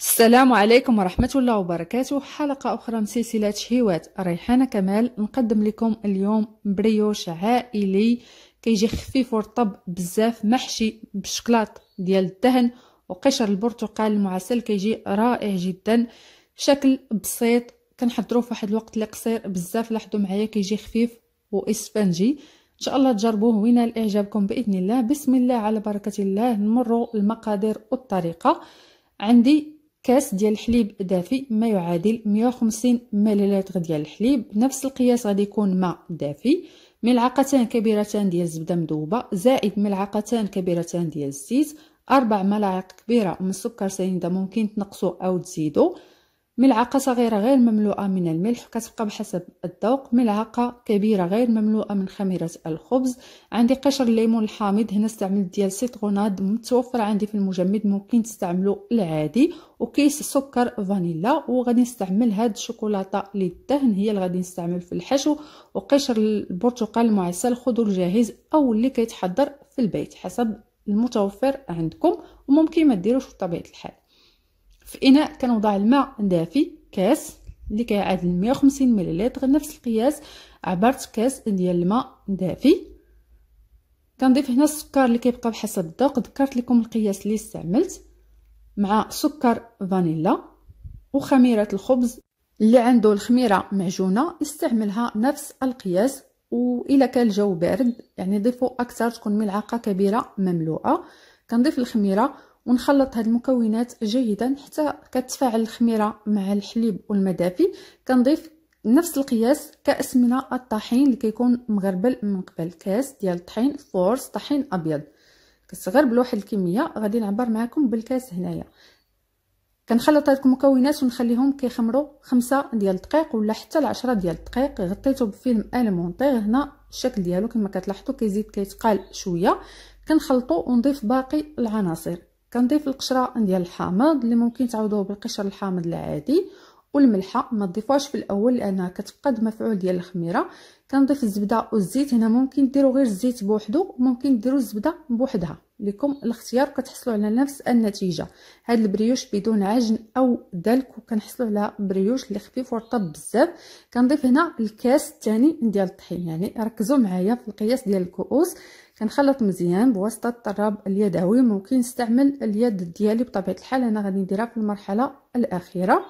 السلام عليكم ورحمة الله وبركاته حلقة أخرى من سلسلة شهيوات ريحانة كمال نقدم لكم اليوم بريوش عائلي كيجي خفيف ورطب بزاف محشي بشكلاط ديال الدهن وقشر البرتقال المعسل كيجي رائع جدا شكل بسيط في فواحد الوقت اللي قصير بزاف لاحظوا معايا كيجي خفيف واسفنجي ان شاء الله تجربوه وينال اعجابكم باذن الله بسم الله على بركه الله نمروا المقادير والطريقه عندي كاس ديال الحليب دافي ما يعادل 150 مللتر ديال الحليب نفس القياس غادي يكون ماء دافي ملعقتان كبيرتان ديال الزبده مذوبه زائد ملعقتان كبيرتان ديال الزيت اربع ملاعق كبيره من السكر سنيده ممكن تنقصوا او تزيدوا ملعقة صغيرة غير مملوءة من الملح كتبقى بحسب الذوق ملعقة كبيرة غير مملوءة من خميرة الخبز عندي قشر الليمون الحامض هنا استعملت ديال سيتروناد متوفر عندي في المجمد ممكن تستعملو العادي وكيس سكر فانيلا وغادي نستعمل هاد الشوكولاته للدهن هي اللي غادي نستعمل في الحشو وقشر البرتقال المعسل خذوا الجاهز او اللي كيتحضر في البيت حسب المتوفر عندكم وممكن ما ديروش بطبيعه الحال في اناء كنوضع الماء دافي كاس اللي كيعادل 150 مليلتر نفس القياس عبرت كاس ديال الماء دافي كنضيف هنا السكر اللي كيبقى بحسب الذوق ذكرت لكم القياس اللي استعملت مع سكر فانيلا وخميره الخبز اللي عنده الخميره معجونه استعملها نفس القياس وإلا كان الجو بارد يعني ضيفوا اكثر تكون ملعقه كبيره مملوءه كنضيف الخميره ونخلط هاد المكونات جيدا حتى كتفاعل الخميره مع الحليب والمدافي كنضيف نفس القياس كاس من الطحين اللي كيكون مغربل من قبل كاس ديال الطحين فورس طحين ابيض كتغربل واحد الكميه غادي نعبر معكم بالكاس هنايا كنخلط هاد المكونات ونخليهم كيخمروا خمسة ديال الدقائق ولا حتى العشرة ديال الدقائق غطيته بفيلم المونطيغ هنا الشكل ديالو كما كتلاحظوا كيزيد كيتقال شويه كنخلطو ونضيف باقي العناصر كنضيف القشره ديال الحامض اللي ممكن تعوضوه بالقشر الحامض العادي والملحه ما تضيفوهاش في الاول لانها كتفقد المفعول ديال الخميره كنضيف الزبده والزيت هنا ممكن ديروا غير الزيت بوحدو ممكن ديروا الزبده بوحدها لكم الاختيار كتحصلوا على نفس النتيجه هاد البريوش بدون عجن او دلك وكنحصلوا على بريوش اللي خفيف ورطب بزاف كنضيف هنا الكاس الثاني ديال الطحين يعني ركزوا معايا في القياس ديال الكؤوس كنخلط مزيان بواسطه الطراب اليدوي ممكن نستعمل اليد ديالي بطبيعه الحال انا غادي نديرها في المرحله الاخيره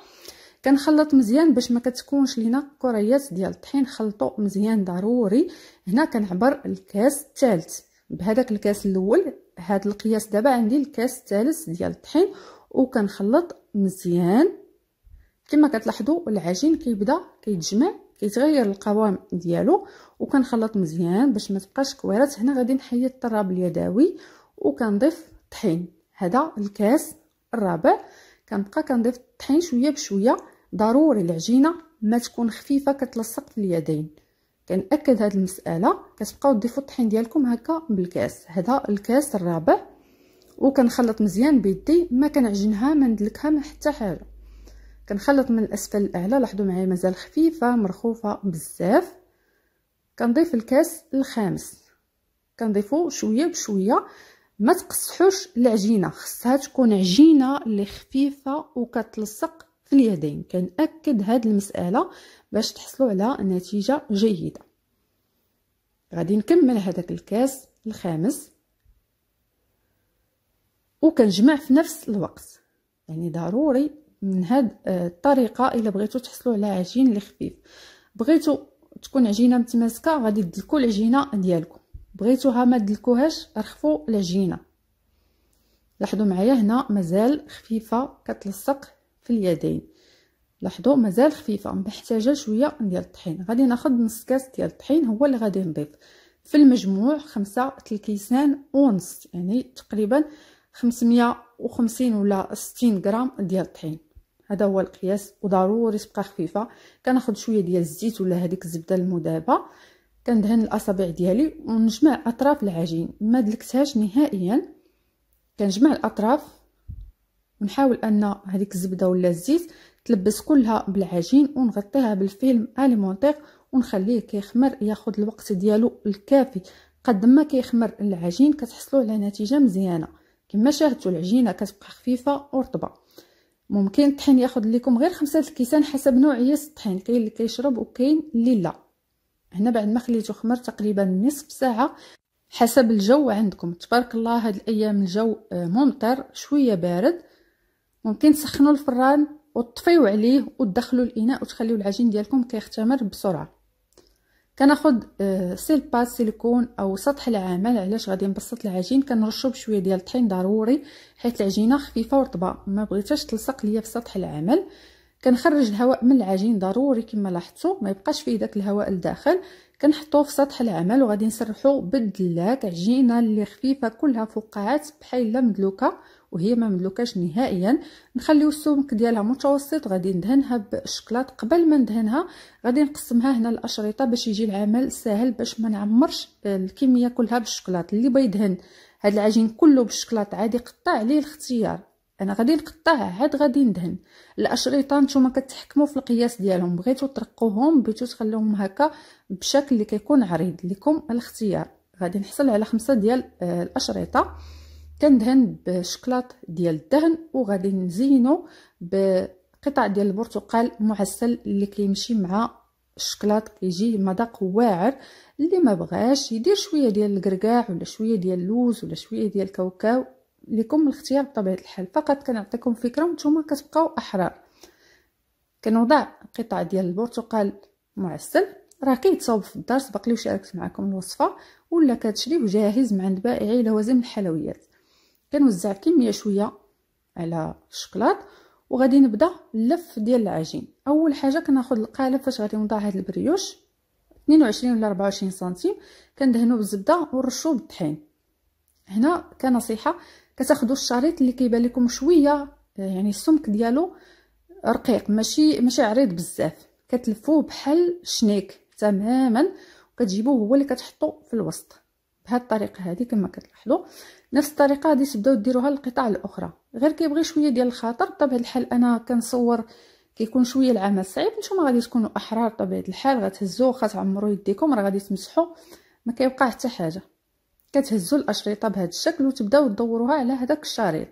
كنخلط مزيان باش ما كتكونش لينا كريات ديال الطحين خلطوا مزيان ضروري هنا كنعبر الكاس الثالث بهذاك الكاس الاول هاد القياس دابا عندي الكاس الثالث ديال الطحين وكنخلط مزيان كما كتلاحظوا العجين كيبدا كيتجمع كيتغير القوام ديالو وكنخلط مزيان باش ما تبقاش كويرات هنا غادي نحيد الطراب اليدوي وكنضيف الطحين هذا الكاس الرابع كنبقى كنضيف الطحين شويه بشويه ضروري العجينه ما تكون خفيفه كتلصق في اليدين كنأكد هاد المسألة كتبقاو تضيفوا الطحين ديالكم هكا بالكاس هذا الكاس الرابع وكنخلط مزيان بيدي ما كنعجنها ما ندلكها ما حتى حاجه كنخلط من الاسفل الاعلى لاحظوا معايا مازال خفيفه مرخوفه بزاف كنضيف الكاس الخامس كنضيفو شويه بشويه ما تقصحوش العجينه خصها تكون عجينه اللي خفيفه وكتلصق في اليدين كنأكد هاد المسألة باش تحصلوا على نتيجة جيدة غادي نكمل هذاك الكاس الخامس وكنجمع في نفس الوقت يعني ضروري من هاد آه، الطريقة إلا بغيتو تحصلوا على عجين الخفيف بغيتو تكون عجينة متماسكة غادي تدلكو العجينة ديالكم بغيتوها ما تدلكوهاش رخفو العجينة لاحظوا معايا هنا مازال خفيفة كتلصق في اليدين لاحظوا مازال خفيفه محتاجه شويه ديال الطحين غادي ناخذ نص كاس ديال الطحين هو اللي غادي نضيف في المجموع خمسة الكيسان ونص يعني تقريبا 550 ولا 60 غرام ديال الطحين هذا هو القياس وضروري تبقى خفيفه كناخذ شويه ديال الزيت ولا هذيك الزبده المذابه كندهن الاصابع ديالي ونجمع اطراف العجين ما دلكتهاش نهائيا كنجمع الاطراف ونحاول ان هذيك الزبده ولا الزيت تلبس كلها بالعجين ونغطيها بالفيلم اليمونتير ونخليه كيخمر ياخذ الوقت ديالو الكافي قد ما كيخمر العجين كتحصلوا على نتيجه مزيانه كما شاهدتوا العجينه كتبقى خفيفه ورطبه ممكن الطحين ياخذ لكم غير خمسة الكيسان حسب نوعيه الطحين كاين اللي كيشرب وكاين اللي لا هنا بعد ما خليته خمر تقريبا نصف ساعه حسب الجو عندكم تبارك الله هاد الايام الجو آه، ممطر شويه بارد ممكن تسخنوا الفران وتطفيو عليه وتدخلوا الاناء وتخليوا العجين ديالكم كيختمر بسرعه كناخد آه، سيلبا سيليكون او سطح العمل علاش غادي نبسط العجين كنرشو بشويه ديال الطحين ضروري حيت العجينه خفيفه ورطبه ما بغيتهاش تلصق ليا في سطح العمل كنخرج الهواء من العجين ضروري كما لاحظتوا ما يبقاش فيه داك الهواء لداخل كنحطوه في سطح العمل وغادي نسرحو بالدلاك عجينه اللي خفيفه كلها فقاعات بحال مدلوكه وهي ما مملوكاش نهائيا نخليو السمك ديالها متوسط غادي ندهنها بالشكلاط قبل ما ندهنها غادي نقسمها هنا الاشرطه باش يجي العمل ساهل باش ما نعمرش الكميه كلها بالشكلاط اللي يدهن هاد العجين كله بالشكلاط عادي قطع عليه الاختيار انا غادي نقطع عاد غادي ندهن الاشرطه نتوما كتحكموا في القياس ديالهم بغيتو ترقوهم بغيتو تخليهم هكا بشكل اللي كيكون عريض لكم الاختيار غادي نحصل على خمسة ديال آه، الاشرطه كندهن بشكلاط ديال الدهن وغادي نزينو بقطع ديال البرتقال معسل اللي كيمشي مع الشكلاط كيجي مذاق واعر اللي ما بغاش يدير شويه ديال الكركاع ولا شويه ديال اللوز ولا شويه ديال الكاوكاو لكم الاختيار بطبيعه الحال فقط كنعطيكم فكره وانتم كتبقاو احرار كنوضع قطع ديال البرتقال معسل راه كيتصاوب في الدار سبق لي وشاركت معكم الوصفه ولا كتشريه جاهز من عند بائعي لوازم الحلويات كنوزع كميه شويه على الشكلاط وغادي نبدا اللف ديال العجين اول حاجه كناخذ القالب فاش غادي نوضع هاد البريوش 22 ولا 24 سنتيم كندهنو بالزبده ونرشوه بالطحين هنا كنصيحه كتاخذوا الشريط اللي كيبان لكم شويه يعني السمك ديالو رقيق ماشي ماشي عريض بزاف كتلفوه بحال شنيك تماما وكتجيبوه هو اللي كتحطو في الوسط بهاد الطريقه هذه كما كتلاحظوا نفس الطريقه غادي تبداو ديروها للقطع الاخرى غير كيبغي شويه ديال الخاطر بطبيعه الحال انا كنصور كيكون شويه العمل صعيب نتوما غادي تكونوا احرار بطبيعه الحال غتهزوا واخا يديكم راه غادي تمسحوا ما كيبقى حتى حاجه كتهزوا الاشرطه بهذا الشكل وتبداو تدوروها على هذاك الشريط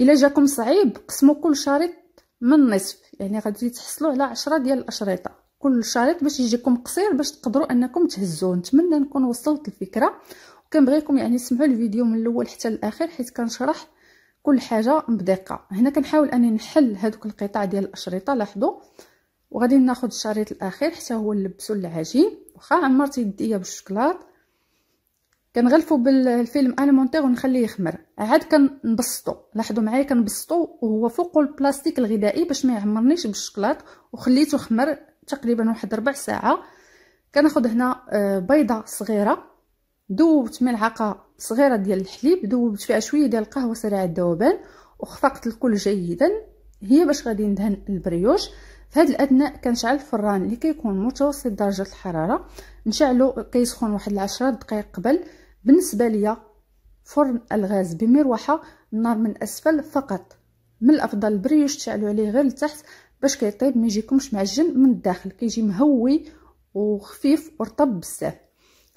الا جاكم صعيب قسموا كل شريط من نصف يعني غادي تحصلوا على عشرة ديال الاشرطه كل شريط باش يجيكم قصير باش تقدروا انكم تهزوه نتمنى نكون وصلت الفكره وكنبغيكم يعني تسمعوا الفيديو من الاول حتى الاخر حيت كنشرح كل حاجه بدقه هنا كنحاول اني نحل هذوك القطع ديال الاشرطه لاحظوا وغادي ناخذ الشريط الاخير حتى هو نلبسو العجين واخا عمرت يديا بالشكلاط كنغلفو بالفيلم المونتير ونخليه يخمر عاد كنبسطو لاحظوا معايا كنبسطو وهو فوق البلاستيك الغذائي باش ما يعمرنيش بالشكلاط وخليته خمر تقريبا واحد ربع ساعه كناخذ هنا آه، بيضه صغيره ذوبت ملعقه صغيره ديال الحليب ذوبت فيها شويه ديال القهوه سريعه الذوبان وخفقت الكل جيدا هي باش غادي ندهن البريوش في هذا الاثناء كنشعل الفران اللي كيكون متوسط درجه الحراره نشعلو كيسخن واحد العشرة دقائق قبل بالنسبه ليا فرن الغاز بمروحه النار من اسفل فقط من الافضل البريوش تشعلو عليه غير لتحت باش كيطيب ما يجيكمش معجن من الداخل كيجي مهوي وخفيف ورطب بزاف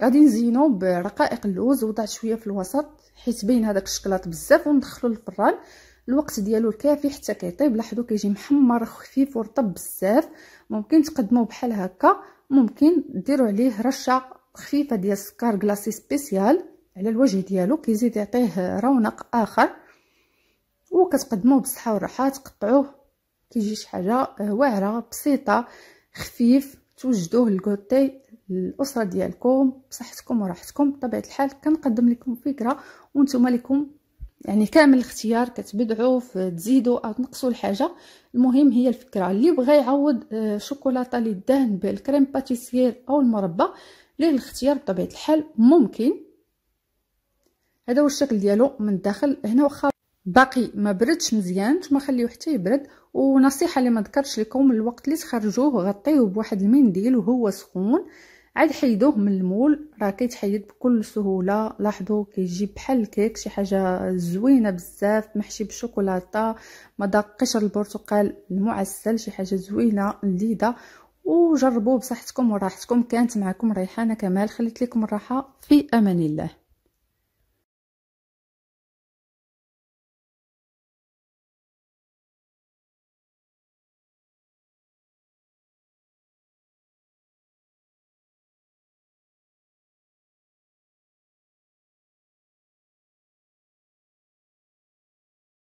غادي نزينو برقائق اللوز وضعت شويه في الوسط حيت باين هذاك الشكلاط بزاف وندخلو للفران الوقت ديالو الكافي حتى كيطيب لاحظوا كيجي محمر خفيف ورطب بزاف ممكن تقدموه بحال هكا ممكن ديروا عليه رشه خفيفه ديال السكر كلاصي سبيسيال على الوجه ديالو كيزيد يعطيه رونق اخر وكتقدموه بالصحه والراحه تقطعوه كيجي شي حاجه واعره بسيطه خفيف توجدوه الكوتي الاسره ديالكم بصحتكم وراحتكم بطبيعه الحال كنقدم لكم فكره وانتم لكم يعني كامل الاختيار كتبدعوا تزيدوا او تنقصوا الحاجه المهم هي الفكره اللي بغى يعوض آه، شوكولاته اللي دهن بالكريم باتيسير او المربى ليه الاختيار بطبيعه الحال ممكن هذا هو الشكل ديالو من الداخل هنا واخا باقي ما بردش مزيان ما خليه حتى يبرد ونصيحه اللي ما ذكرتش لكم الوقت اللي تخرجوه غطيوه بواحد المنديل وهو سخون عاد حيدوه من المول راه كيتحيد بكل سهوله لاحظوا كيجي بحال الكيك شي حاجه زوينه بزاف محشي بالشوكولاته مذاق قشر البرتقال المعسل شي حاجه زوينه لذيذه وجربوه بصحتكم وراحتكم كانت معكم ريحانه كمال خليت لكم الراحه في امان الله